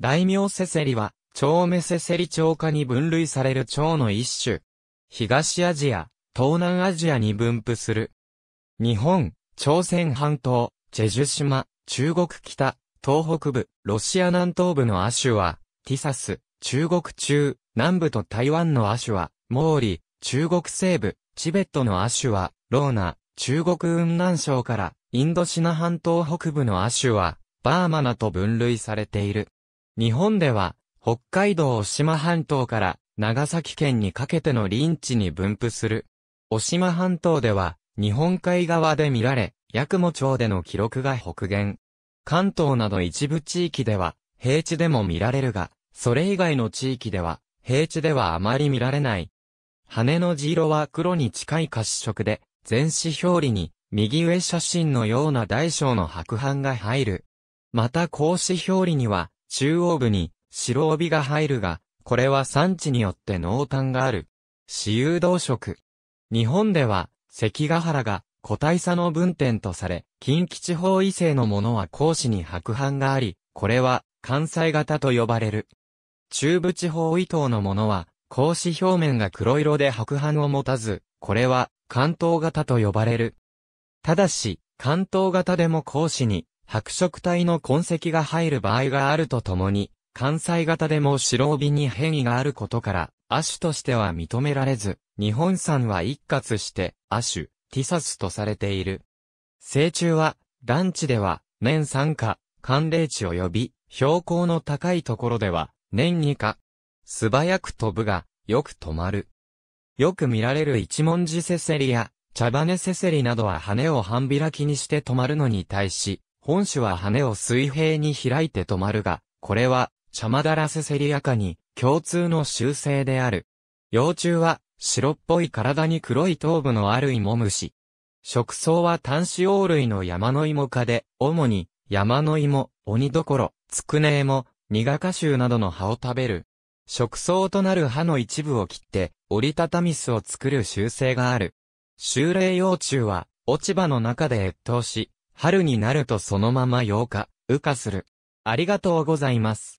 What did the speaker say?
大名せせりは、蝶目せせり蝶科に分類される蝶の一種。東アジア、東南アジアに分布する。日本、朝鮮半島、チェジュ島、中国北、東北部、ロシア南東部の亜種は、ティサス、中国中、南部と台湾の亜種は、モーリ、中国西部、チベットの亜種は、ローナ、中国雲南省から、インドシナ半島北部の亜種は、バーマナと分類されている。日本では、北海道渡島半島から長崎県にかけての林地に分布する。渡島半島では、日本海側で見られ、八雲町での記録が北限。関東など一部地域では、平地でも見られるが、それ以外の地域では、平地ではあまり見られない。羽の地色は黒に近い褐色で、全子表裏に、右上写真のような大小の白斑が入る。また格子表裏には、中央部に白帯が入るが、これは産地によって濃淡がある。私有動色。日本では、関ヶ原が個体差の分点とされ、近畿地方異性のものは講師に白斑があり、これは関西型と呼ばれる。中部地方異東のものは、孔子表面が黒色で白斑を持たず、これは関東型と呼ばれる。ただし、関東型でも孔子に白色体の痕跡が入る場合があるとともに、関西型でも白帯に変異があることから、亜種としては認められず、日本産は一括して、亜種、ティサスとされている。成虫は、団地では、年3か、寒冷地及び、標高の高いところでは、年2か、素早く飛ぶが、よく止まる。よく見られる一文字セセリや、茶羽セセリなどは羽を半開きにして止まるのに対し、本種は羽を水平に開いて止まるが、これは、チャマダラセセリアに共通の習性である。幼虫は、白っぽい体に黒い頭部のある芋虫。食草は単子葉類の山の芋科で、主に、山の芋、鬼どころ、つくね芋、ニガカシなどの葉を食べる。食草となる葉の一部を切って、折りたたみ巣を作る習性がある。修霊幼虫は、落ち葉の中で越冬し、春になるとそのまま8日、羽化する。ありがとうございます。